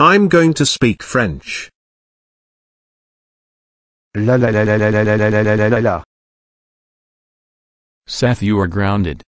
I'm going to speak French. La la la la la la la la la la la. Seth you are grounded.